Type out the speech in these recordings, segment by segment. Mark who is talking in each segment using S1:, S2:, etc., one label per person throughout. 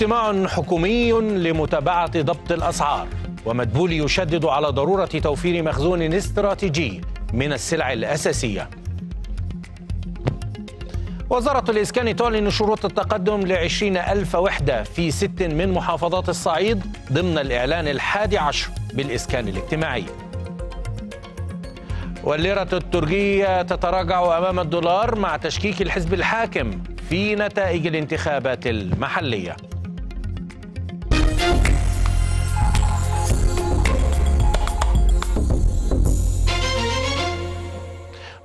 S1: اجتماع حكومي لمتابعة ضبط الأسعار ومدبولي يشدد على ضرورة توفير مخزون استراتيجي من السلع الأساسية وزارة الإسكان تعلن شروط التقدم لعشرين ألف وحدة في ست من محافظات الصعيد ضمن الإعلان الحادي عشر بالإسكان الاجتماعي والليرة التركية تتراجع أمام الدولار مع تشكيك الحزب الحاكم في نتائج الانتخابات المحليه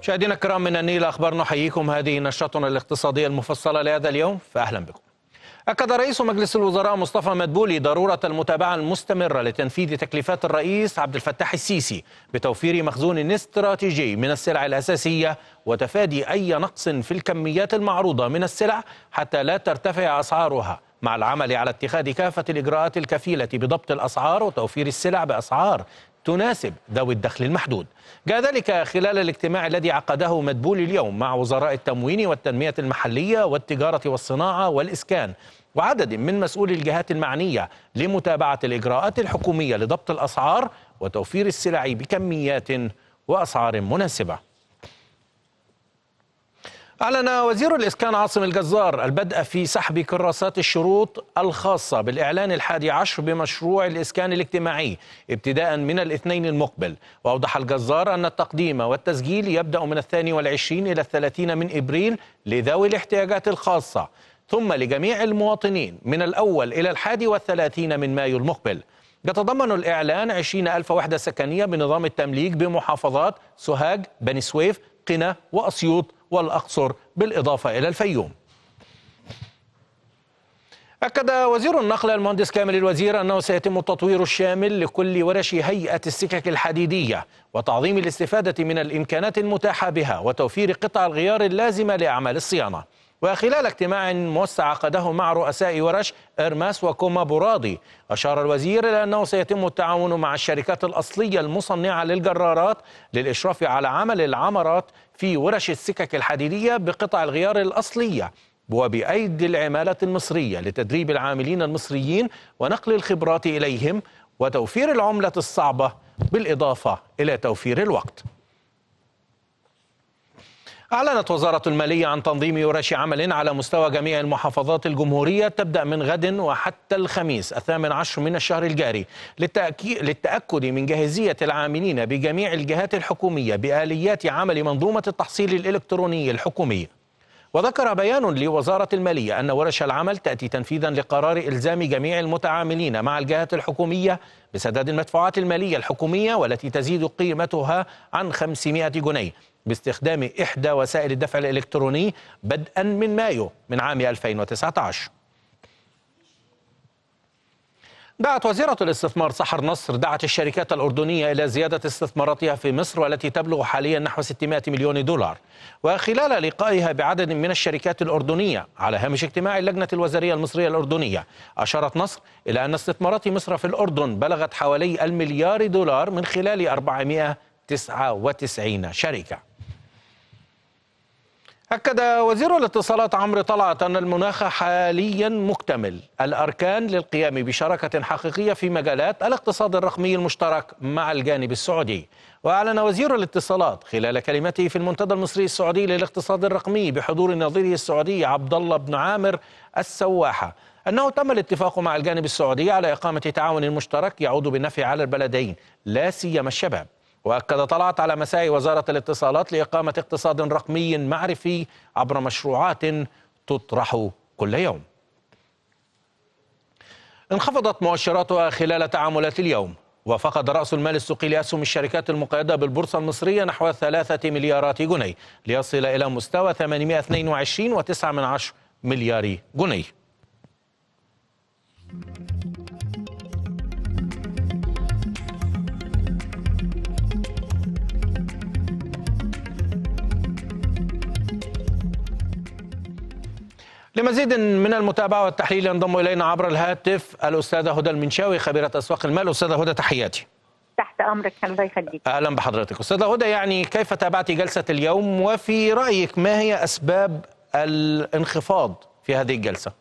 S1: مشاهدينا الكرام من النيل اخبار نحييكم هذه نشرتنا الاقتصاديه المفصله لهذا اليوم فاهلا بكم. أكد رئيس مجلس الوزراء مصطفى مدبولي ضرورة المتابعة المستمرة لتنفيذ تكليفات الرئيس عبد الفتاح السيسي بتوفير مخزون استراتيجي من السلع الأساسية وتفادي أي نقص في الكميات المعروضة من السلع حتى لا ترتفع أسعارها مع العمل على اتخاذ كافة الإجراءات الكفيلة بضبط الأسعار وتوفير السلع بأسعار تناسب ذوي الدخل المحدود جاء ذلك خلال الاجتماع الذي عقده مدبول اليوم مع وزراء التموين والتنمية المحلية والتجارة والصناعة والإسكان وعدد من مسؤولي الجهات المعنية لمتابعة الإجراءات الحكومية لضبط الأسعار وتوفير السلع بكميات وأسعار مناسبة أعلن وزير الإسكان عاصم الجزار البدء في سحب كراسات الشروط الخاصة بالإعلان الحادي عشر بمشروع الإسكان الاجتماعي ابتداء من الاثنين المقبل وأوضح الجزار أن التقديم والتسجيل يبدأ من الثاني والعشرين إلى الثلاثين من إبريل لذوي الاحتياجات الخاصة ثم لجميع المواطنين من الأول إلى الحادي والثلاثين من مايو المقبل يتضمن الإعلان عشرين ألف وحدة سكنية بنظام التمليك بمحافظات سوهاج بني سويف قنا وأسيوط والأقصر بالإضافة إلى الفيوم أكد وزير النقل المهندس كامل الوزير أنه سيتم التطوير الشامل لكل ورش هيئة السكك الحديدية وتعظيم الاستفادة من الإمكانات المتاحة بها وتوفير قطع الغيار اللازمة لأعمال الصيانة وخلال اجتماع موسع عقده مع رؤساء ورش إرماس وكوما بوراضي أشار الوزير إلى أنه سيتم التعاون مع الشركات الأصلية المصنعة للجرارات للإشراف على عمل العمرات في ورش السكك الحديدية بقطع الغيار الأصلية وبأيدي العمالة المصرية لتدريب العاملين المصريين ونقل الخبرات إليهم وتوفير العملة الصعبة بالإضافة إلى توفير الوقت أعلنت وزارة المالية عن تنظيم ورش عمل على مستوى جميع المحافظات الجمهورية تبدأ من غد وحتى الخميس الثامن عشر من الشهر الجاري للتأكد من جاهزية العاملين بجميع الجهات الحكومية بآليات عمل منظومة التحصيل الإلكتروني الحكومي وذكر بيان لوزارة المالية أن ورش العمل تأتي تنفيذا لقرار إلزام جميع المتعاملين مع الجهات الحكومية بسداد المدفوعات المالية الحكومية والتي تزيد قيمتها عن 500 جنيه باستخدام إحدى وسائل الدفع الإلكتروني بدءا من مايو من عام 2019 دعت وزيرة الاستثمار سحر نصر دعت الشركات الأردنية إلى زيادة استثماراتها في مصر والتي تبلغ حاليا نحو 600 مليون دولار وخلال لقائها بعدد من الشركات الأردنية على هامش اجتماع اللجنة الوزارية المصرية الأردنية أشارت نصر إلى أن استثمارات مصر في الأردن بلغت حوالي المليار دولار من خلال 499 شركة أكد وزير الاتصالات عمرو طلعت أن المناخ حاليا مكتمل الأركان للقيام بشراكة حقيقية في مجالات الاقتصاد الرقمي المشترك مع الجانب السعودي وأعلن وزير الاتصالات خلال كلمته في المنتدى المصري السعودي للاقتصاد الرقمي بحضور نظيره السعودي عبد الله بن عامر السواحة أنه تم الاتفاق مع الجانب السعودي على إقامة تعاون مشترك يعود بالنفع على البلدين لا سيما الشباب واكد طلعت على مساعي وزارة الاتصالات لإقامة اقتصاد رقمي معرفي عبر مشروعات تطرح كل يوم انخفضت مؤشراتها خلال تعاملات اليوم وفقد رأس المال السوقي لأسهم الشركات المقيدة بالبورصة المصرية نحو ثلاثة مليارات جنيه ليصل إلى مستوى 822.9 مليار جنيه لمزيد من المتابعة والتحليل ينضم إلينا عبر الهاتف الأستاذة هدى المنشاوي خبيرة أسواق المال أستاذة هدى تحياتي
S2: تحت أمرك الله يخليك
S1: أهلا بحضرتك أستاذة هدى يعني كيف تابعتي جلسة اليوم وفي رأيك ما هي أسباب الانخفاض في هذه الجلسة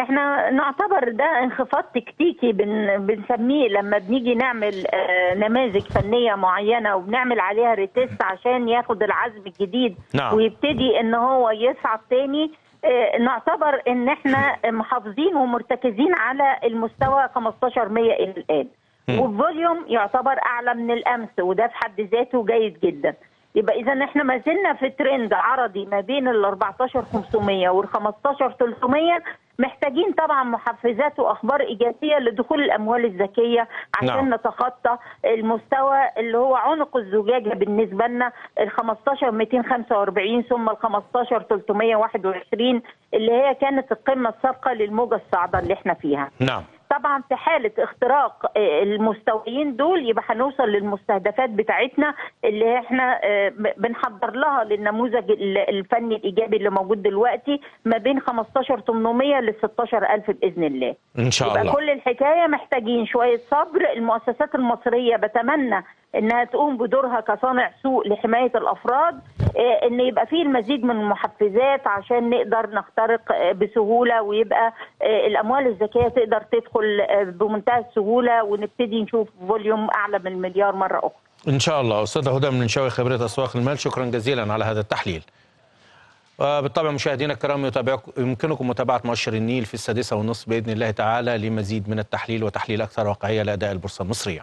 S2: احنا نعتبر ده انخفاض تكتيكي بن بنسميه لما بنيجي نعمل آه، نماذج فنيه معينه وبنعمل عليها ريتست عشان ياخد العزم الجديد نعم. ويبتدي ان هو يصعد تاني آه، نعتبر ان احنا محافظين ومرتكزين على المستوى 15 الى الان والفوليوم يعتبر اعلى من الامس وده في حد ذاته جيد جدا يبقى اذا احنا ما زلنا في ترند عرضي ما بين ال 14 500 وال 15 300 محتاجين طبعا محفزات واخبار ايجابيه لدخول الاموال الذكيه عشان نعم. نتخطى المستوى اللي هو عنق الزجاجه بالنسبه لنا ال 15 245 ثم ال 15 321 اللي هي كانت القمه السابقه للموجه الصاعده اللي احنا فيها. نعم. طبعا في حاله اختراق آه، المستويين دول يبقى هنوصل للمستهدفات بتاعتنا اللي احنا آه، بنحضر لها للنموذج الفني الايجابي اللي موجود دلوقتي ما بين 15800 ل 16000 باذن الله ان شاء الله يبقى كل الحكايه محتاجين شويه صبر المؤسسات المصريه بتمنى انها تقوم بدورها كصانع سوق لحمايه الافراد آه، ان يبقى فيه المزيد من المحفزات عشان نقدر نخترق آه، بسهوله ويبقى آه، الاموال الذكيه تقدر تدخل بمنتهى السهوله ونبتدي نشوف فوليوم اعلى من مليار مره اخرى.
S1: ان شاء الله استاذه هدى منشاوي خبره اسواق المال شكرا جزيلا على هذا التحليل. وبالطبع مشاهدينا الكرام يمكنكم متابعة مؤشر النيل في السادسة ونصف بإذن الله تعالى لمزيد من التحليل وتحليل أكثر واقعية لأداء البورصة المصرية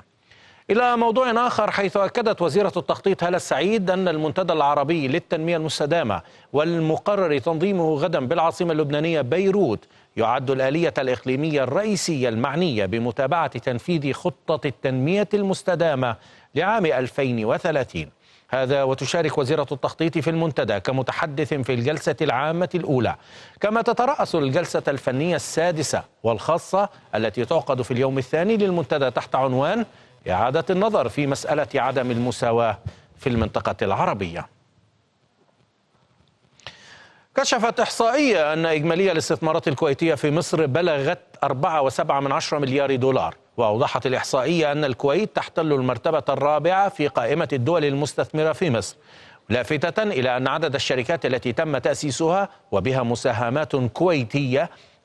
S1: إلى موضوع آخر حيث أكدت وزيرة التخطيط هالة السعيد أن المنتدى العربي للتنمية المستدامة والمقرر تنظيمه غدا بالعاصمة اللبنانية بيروت يعد الآلية الإقليمية الرئيسية المعنية بمتابعة تنفيذ خطة التنمية المستدامة لعام 2030 هذا وتشارك وزيرة التخطيط في المنتدى كمتحدث في الجلسة العامة الأولى كما تترأس الجلسة الفنية السادسة والخاصة التي تعقد في اليوم الثاني للمنتدى تحت عنوان إعادة النظر في مسألة عدم المساواة في المنطقة العربية كشفت إحصائية أن إجمالية الاستثمارات الكويتية في مصر بلغت 4.7 من مليار دولار وأوضحت الإحصائية أن الكويت تحتل المرتبة الرابعة في قائمة الدول المستثمرة في مصر لافتة إلى أن عدد الشركات التي تم تأسيسها وبها مساهمات كويتية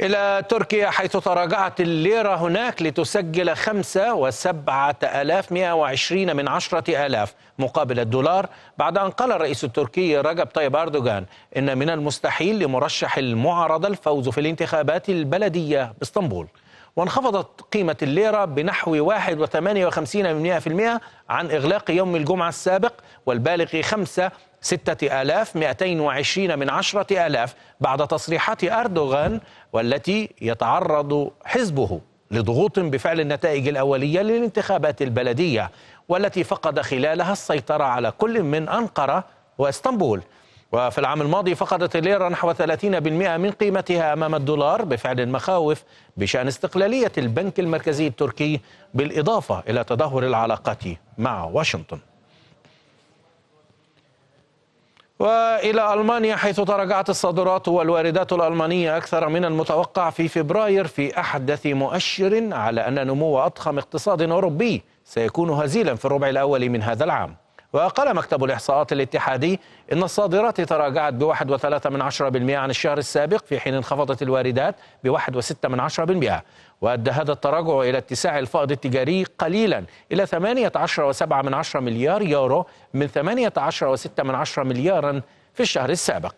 S1: إلى تركيا حيث تراجعت الليرة هناك لتسجل وعشرين من 10000 مقابل الدولار بعد أن قال الرئيس التركي رجب طيب أردوغان إن من المستحيل لمرشح المعارضة الفوز في الانتخابات البلدية باسطنبول وانخفضت قيمة الليرة بنحو 1.58% عن إغلاق يوم الجمعة السابق والبالغ 5 ستة آلاف وعشرين من عشرة آلاف بعد تصريحات أردوغان والتي يتعرض حزبه لضغوط بفعل النتائج الأولية للانتخابات البلدية والتي فقد خلالها السيطرة على كل من أنقرة واسطنبول وفي العام الماضي فقدت الليرة نحو 30% من قيمتها أمام الدولار بفعل المخاوف بشأن استقلالية البنك المركزي التركي بالإضافة إلى تدهور العلاقات مع واشنطن والى المانيا حيث تراجعت الصادرات والواردات الالمانيه اكثر من المتوقع في فبراير في احدث مؤشر على ان نمو اضخم اقتصاد اوروبي سيكون هزيلا في الربع الاول من هذا العام وقال مكتب الإحصاءات الاتحادي إن الصادرات تراجعت بواحد وثلاثة من عشرة بالمئة عن الشهر السابق في حين انخفضت الواردات بواحد وستة من عشرة بالمئة وأدى هذا التراجع إلى اتساع الفائض التجاري قليلا إلى ثمانية عشر وسبعة من عشرة مليار يورو من ثمانية عشر وستة من عشرة مليارا في الشهر السابق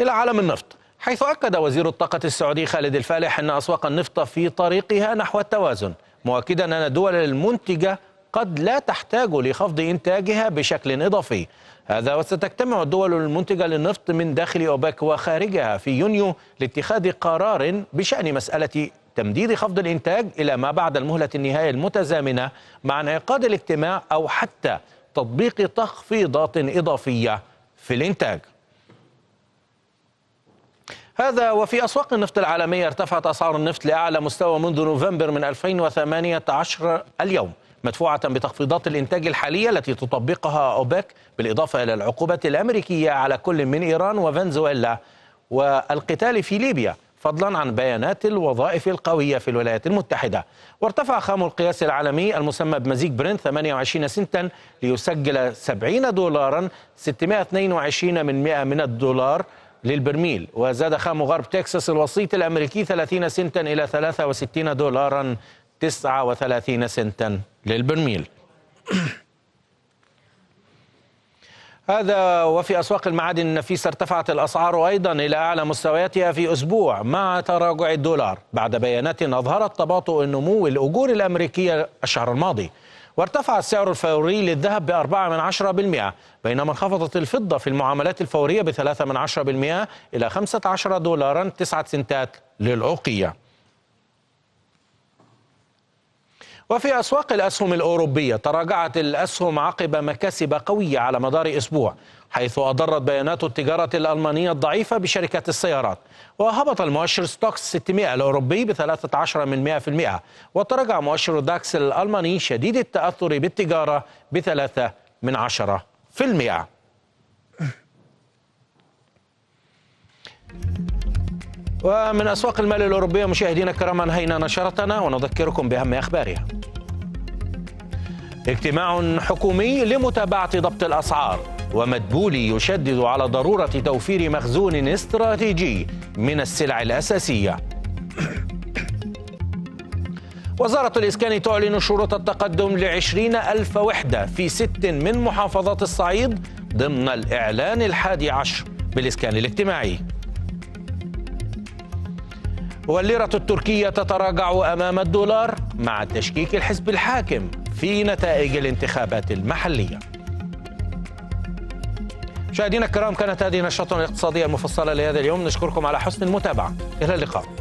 S1: إلى عالم النفط حيث أكد وزير الطاقة السعودي خالد الفالح أن أسواق النفط في طريقها نحو التوازن مؤكدا أن الدول المنتجة قد لا تحتاج لخفض إنتاجها بشكل إضافي هذا وستجتمع الدول المنتجة للنفط من داخل أوبك وخارجها في يونيو لاتخاذ قرار بشأن مسألة تمديد خفض الإنتاج إلى ما بعد المهلة النهائية المتزامنة مع انعقاد الاجتماع أو حتى تطبيق تخفيضات إضافية في الإنتاج هذا وفي أسواق النفط العالمية ارتفعت أسعار النفط لأعلى مستوى منذ نوفمبر من 2018 اليوم مدفوعة بتخفيضات الإنتاج الحالية التي تطبقها أوبك بالإضافة إلى العقوبات الأمريكية على كل من إيران وفنزويلا والقتال في ليبيا فضلا عن بيانات الوظائف القوية في الولايات المتحدة وارتفع خام القياس العالمي المسمى بمزيج برنت 28 سنتا ليسجل 70 دولارا 622 من 100 من الدولار للبرميل وزاد خام غرب تكساس الوسيط الأمريكي 30 سنتا إلى 63 دولارا 39 سنتا للبرميل هذا وفي أسواق المعادن النفيسة ارتفعت الأسعار أيضا إلى أعلى مستوياتها في أسبوع مع تراجع الدولار بعد بيانات أظهرت تباطؤ نمو الأجور الأمريكية الشهر الماضي وارتفع السعر الفوري للذهب بأربعة من عشرة بالمئة بينما انخفضت الفضة في المعاملات الفورية بثلاثة من عشرة بالمئة إلى خمسة عشر دولارا تسعة سنتات للعقيه وفي أسواق الأسهم الأوروبية تراجعت الأسهم عقب مكاسب قوية على مدار أسبوع حيث أضرت بيانات التجارة الألمانية الضعيفة بشركة السيارات وهبط المؤشر ستوكس 600 الأوروبي ب 13 من 100% وتراجع مؤشر داكس الألماني شديد التأثر بالتجارة ب 3 من 10 في المئة ومن أسواق المال الأوروبية مشاهدينا الكرام أنهينا نشرتنا ونذكركم بأهم أخبارها اجتماع حكومي لمتابعة ضبط الأسعار ومدبولي يشدد على ضرورة توفير مخزون استراتيجي من السلع الأساسية وزارة الإسكان تعلن شروط التقدم لعشرين ألف وحدة في ست من محافظات الصعيد ضمن الإعلان الحادي عشر بالإسكان الاجتماعي والليرة التركية تتراجع أمام الدولار مع تشكيك الحزب الحاكم في نتائج الانتخابات المحليه مشاهدينا الكرام كانت هذه نشرتنا الاقتصاديه المفصله لهذا اليوم نشكركم على حسن المتابعه الى اللقاء